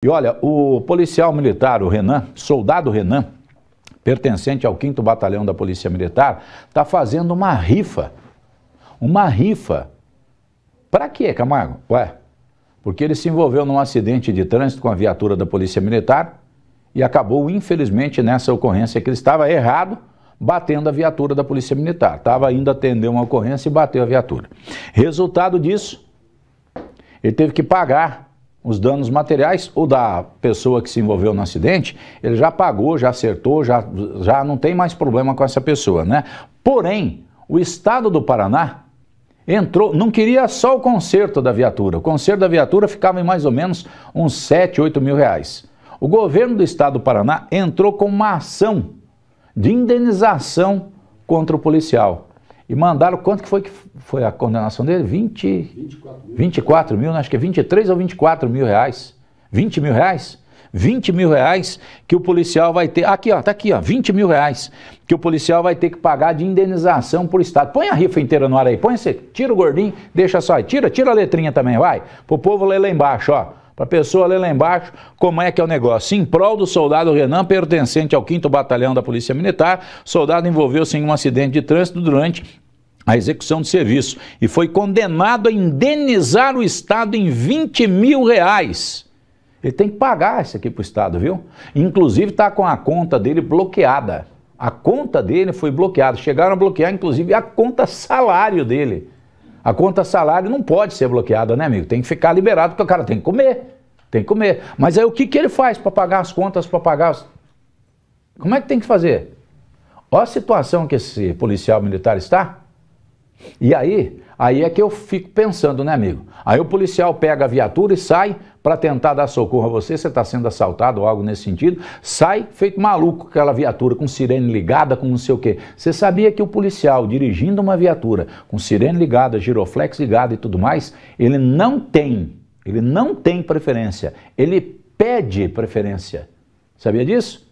E olha, o policial militar, o Renan, soldado Renan, pertencente ao 5 Batalhão da Polícia Militar, está fazendo uma rifa. Uma rifa. Para quê, Camargo? Ué, porque ele se envolveu num acidente de trânsito com a viatura da Polícia Militar e acabou, infelizmente, nessa ocorrência que ele estava errado, batendo a viatura da Polícia Militar. Estava indo atender uma ocorrência e bateu a viatura. Resultado disso, ele teve que pagar os danos materiais, o da pessoa que se envolveu no acidente, ele já pagou, já acertou, já, já não tem mais problema com essa pessoa, né? Porém, o Estado do Paraná entrou, não queria só o conserto da viatura. O conserto da viatura ficava em mais ou menos uns 7, 8 mil reais. O governo do Estado do Paraná entrou com uma ação de indenização contra o policial. E mandaram, quanto que foi que foi a condenação dele? 20, 24 mil. 24 né? mil, acho que é 23 ou 24 mil reais. 20 mil reais? 20 mil reais que o policial vai ter. Aqui, ó, tá aqui, ó. 20 mil reais que o policial vai ter que pagar de indenização por Estado. Põe a rifa inteira no ar aí, põe você, tira o gordinho, deixa só aí. Tira, tira a letrinha também, vai. Pro povo ler lá embaixo, ó para a pessoa ler lá embaixo como é que é o negócio. Em prol do soldado Renan, pertencente ao 5 Batalhão da Polícia Militar, soldado envolveu-se em um acidente de trânsito durante a execução de serviço e foi condenado a indenizar o Estado em 20 mil reais. Ele tem que pagar isso aqui para o Estado, viu? Inclusive está com a conta dele bloqueada. A conta dele foi bloqueada. Chegaram a bloquear, inclusive, a conta salário dele. A conta salário não pode ser bloqueada, né, amigo? Tem que ficar liberado, porque o cara tem que comer. Tem que comer. Mas aí o que, que ele faz para pagar as contas, para pagar as... Como é que tem que fazer? Olha a situação que esse policial militar está. E aí, Aí é que eu fico pensando, né, amigo? Aí o policial pega a viatura e sai para tentar dar socorro a você, você está sendo assaltado ou algo nesse sentido, sai feito maluco com aquela viatura com sirene ligada, com não sei o quê. Você sabia que o policial dirigindo uma viatura com sirene ligada, giroflex ligado e tudo mais, ele não tem, ele não tem preferência, ele pede preferência. Sabia disso?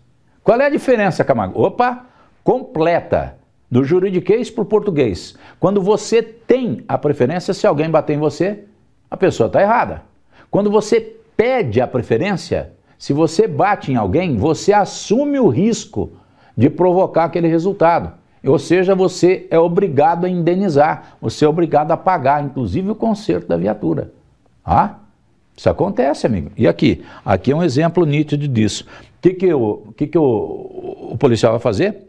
Qual é a diferença, Camargo? Opa, completa do juridiquês para o português. Quando você tem a preferência, se alguém bater em você, a pessoa está errada. Quando você pede a preferência, se você bate em alguém, você assume o risco de provocar aquele resultado. Ou seja, você é obrigado a indenizar, você é obrigado a pagar, inclusive o conserto da viatura. Ah? Isso acontece, amigo. E aqui? Aqui é um exemplo nítido disso. O que, que, o, que, que o, o policial vai fazer?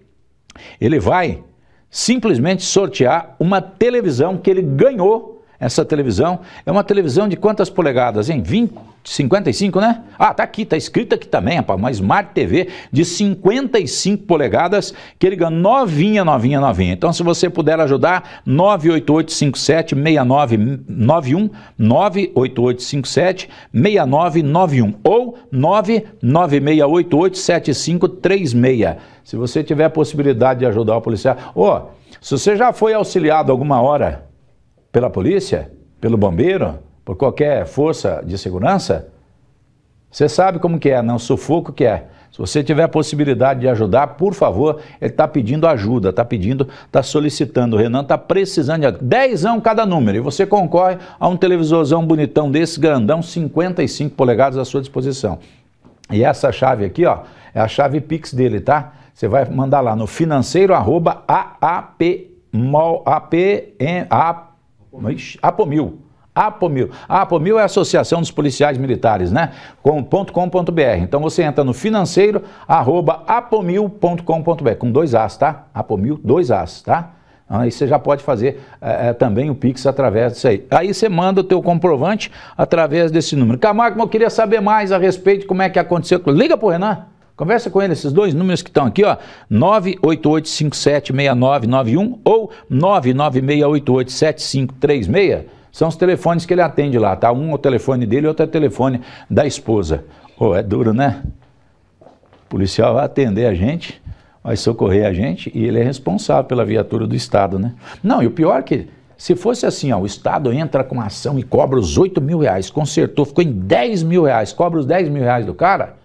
Ele vai simplesmente sortear uma televisão que ele ganhou. Essa televisão é uma televisão de quantas polegadas, hein? 20 55, né? Ah, tá aqui, tá escrito aqui também, rapaz, uma Smart TV de 55 polegadas, que liga novinha, novinha, novinha. Então, se você puder ajudar, 988576991, 988576991 ou 996887536. Se você tiver a possibilidade de ajudar o policial, ô, oh, se você já foi auxiliado alguma hora pela polícia, pelo bombeiro, por qualquer força de segurança, você sabe como que é, não? Né? O sufoco que é. Se você tiver a possibilidade de ajudar, por favor, ele está pedindo ajuda, está pedindo, está solicitando. O Renan está precisando de ajuda. Dezão cada número. E você concorre a um televisorzão bonitão desse, grandão, 55 polegadas à sua disposição. E essa chave aqui, ó, é a chave Pix dele, tá? Você vai mandar lá no financeiro aap, aap, apomil. APOMIL. A APOMIL é a Associação dos Policiais Militares, né? Com, Então você entra no financeiro, arroba apomil.com.br, com dois As, tá? APOMIL, dois As, tá? Aí ah, você já pode fazer é, também o Pix através disso aí. Aí você manda o teu comprovante através desse número. Camargo, eu queria saber mais a respeito de como é que aconteceu. Liga pro Renan. Conversa com ele, esses dois números que estão aqui, ó, 988576991 ou 996887536. São os telefones que ele atende lá, tá? Um é o telefone dele, outro é o telefone da esposa. Pô, oh, é duro, né? O policial vai atender a gente, vai socorrer a gente e ele é responsável pela viatura do Estado, né? Não, e o pior é que se fosse assim, ó, o Estado entra com ação e cobra os 8 mil reais, consertou, ficou em 10 mil reais, cobra os 10 mil reais do cara,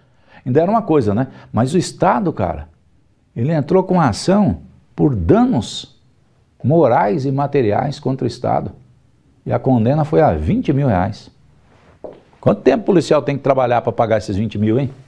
ainda era uma coisa, né? Mas o Estado, cara, ele entrou com ação por danos morais e materiais contra o Estado. E a condena foi a 20 mil reais. Quanto tempo o policial tem que trabalhar para pagar esses 20 mil, hein?